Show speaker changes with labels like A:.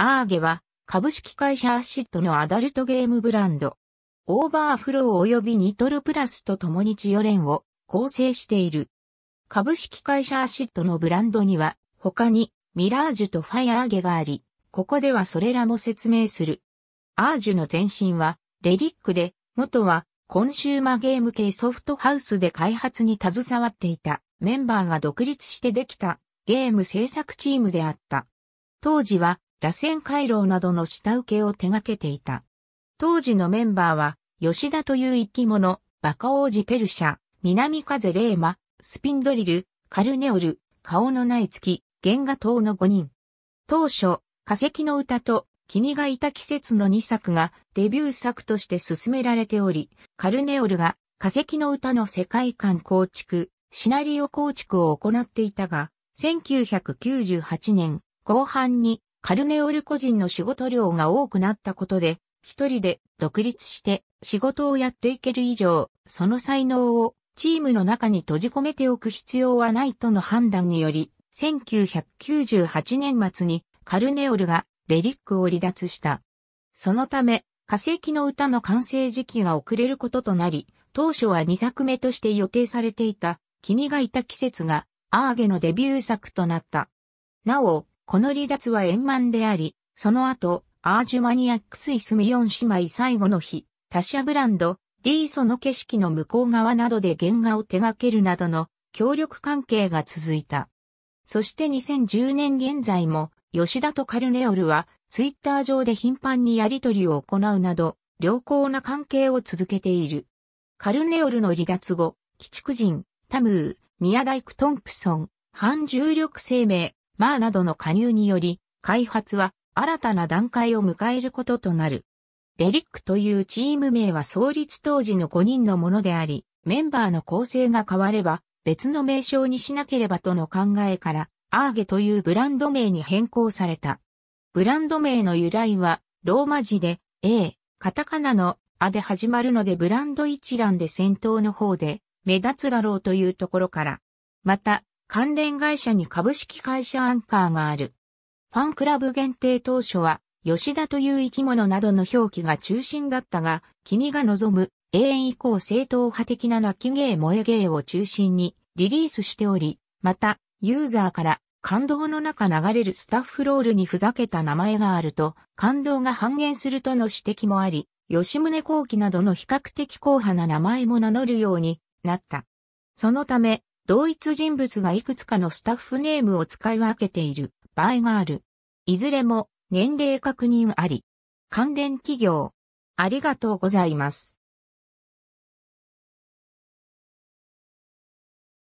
A: アーゲは株式会社アシットのアダルトゲームブランド。オーバーフロー及びニトロプラスと共に千代連を構成している。株式会社アシットのブランドには他にミラージュとファイアーゲがあり、ここではそれらも説明する。アージュの前身はレリックで、元はコンシューマゲーム系ソフトハウスで開発に携わっていたメンバーが独立してできたゲーム制作チームであった。当時は螺旋回廊などの下請けを手掛けていた。当時のメンバーは、吉田という生き物、バカ王子ペルシャ、南風レーマ、スピンドリル、カルネオル、顔のない月、原画等の5人。当初、化石の歌と、君がいた季節の2作がデビュー作として進められており、カルネオルが化石の歌の世界観構築、シナリオ構築を行っていたが、1998年後半にカルネオル個人の仕事量が多くなったことで、一人で独立して仕事をやっていける以上、その才能をチームの中に閉じ込めておく必要はないとの判断により、1998年末にカルネオルがレリックを離脱した。そのため、化石の歌の完成時期が遅れることとなり、当初は2作目として予定されていた、君がいた季節が、アーゲのデビュー作となった。なお、この離脱は円満であり、その後、アージュマニアックスイスミヨン姉妹最後の日、他社ブランド、ディーソの景色の向こう側などで原画を手掛けるなどの協力関係が続いた。そして2010年現在も、吉田とカルネオルは、ツイッター上で頻繁にやりとりを行うなど、良好な関係を続けている。カルネオルの離脱後、鬼畜人、タムー、宮大工トンプソン、反重力生命、マーなどの加入により、開発は新たな段階を迎えることとなる。レリックというチーム名は創立当時の5人のものであり、メンバーの構成が変われば別の名称にしなければとの考えから、アーゲというブランド名に変更された。ブランド名の由来は、ローマ字で、A、カタカナの、アで始まるのでブランド一覧で先頭の方で、目立つだろうというところから。また、関連会社に株式会社アンカーがある。ファンクラブ限定当初は、吉田という生き物などの表記が中心だったが、君が望む永遠以降正統派的な泣き芸萌え芸を中心にリリースしており、また、ユーザーから感動の中流れるスタッフロールにふざけた名前があると、感動が半減するとの指摘もあり、吉宗後期などの比較的硬派な名前も名乗るようになった。そのため、同一人物がいくつかのスタッフネームを使い分けている場合がある。いずれも年齢確認あり。関連企業。ありがとうございます。